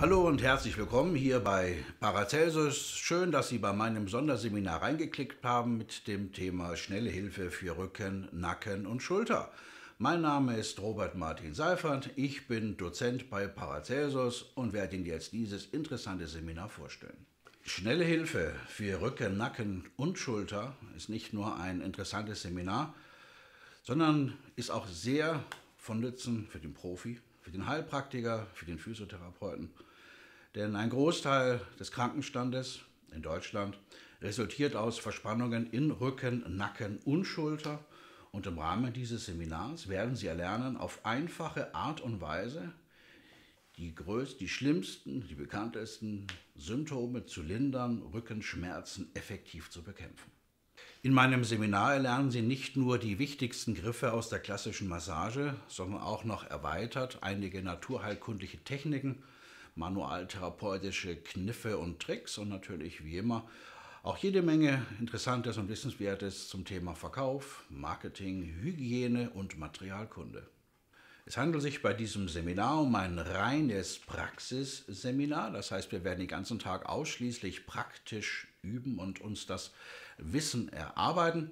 Hallo und herzlich willkommen hier bei Paracelsus. Schön, dass Sie bei meinem Sonderseminar reingeklickt haben mit dem Thema Schnelle Hilfe für Rücken, Nacken und Schulter. Mein Name ist Robert Martin Seifert, ich bin Dozent bei Paracelsus und werde Ihnen jetzt dieses interessante Seminar vorstellen. Schnelle Hilfe für Rücken, Nacken und Schulter ist nicht nur ein interessantes Seminar, sondern ist auch sehr von Nützen für den Profi, für den Heilpraktiker, für den Physiotherapeuten. Denn ein Großteil des Krankenstandes in Deutschland resultiert aus Verspannungen in Rücken, Nacken und Schulter. Und im Rahmen dieses Seminars werden Sie erlernen, auf einfache Art und Weise die größten, die schlimmsten, die bekanntesten Symptome zu lindern, Rückenschmerzen effektiv zu bekämpfen. In meinem Seminar erlernen Sie nicht nur die wichtigsten Griffe aus der klassischen Massage, sondern auch noch erweitert einige naturheilkundliche Techniken, manualtherapeutische Kniffe und Tricks und natürlich wie immer auch jede Menge Interessantes und Wissenswertes zum Thema Verkauf, Marketing, Hygiene und Materialkunde. Es handelt sich bei diesem Seminar um ein reines Praxisseminar. Das heißt, wir werden den ganzen Tag ausschließlich praktisch üben und uns das Wissen erarbeiten.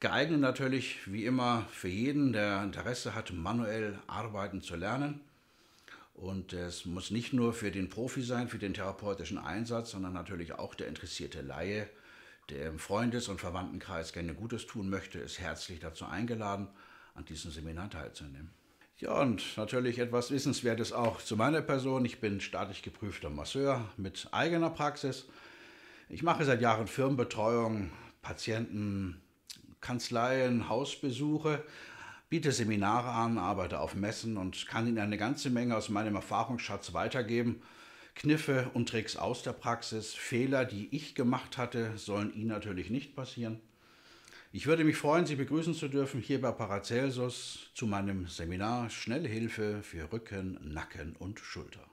Geeignet natürlich wie immer für jeden, der Interesse hat, manuell arbeiten zu lernen. Und es muss nicht nur für den Profi sein, für den therapeutischen Einsatz, sondern natürlich auch der interessierte Laie, der im Freundes- und Verwandtenkreis gerne Gutes tun möchte, ist herzlich dazu eingeladen, an diesem Seminar teilzunehmen. Ja, und natürlich etwas Wissenswertes auch zu meiner Person. Ich bin staatlich geprüfter Masseur mit eigener Praxis. Ich mache seit Jahren Firmenbetreuung, Patienten, Kanzleien, Hausbesuche, biete Seminare an, arbeite auf Messen und kann Ihnen eine ganze Menge aus meinem Erfahrungsschatz weitergeben. Kniffe und Tricks aus der Praxis, Fehler, die ich gemacht hatte, sollen Ihnen natürlich nicht passieren. Ich würde mich freuen, Sie begrüßen zu dürfen hier bei Paracelsus zu meinem Seminar Schnellhilfe für Rücken, Nacken und Schulter.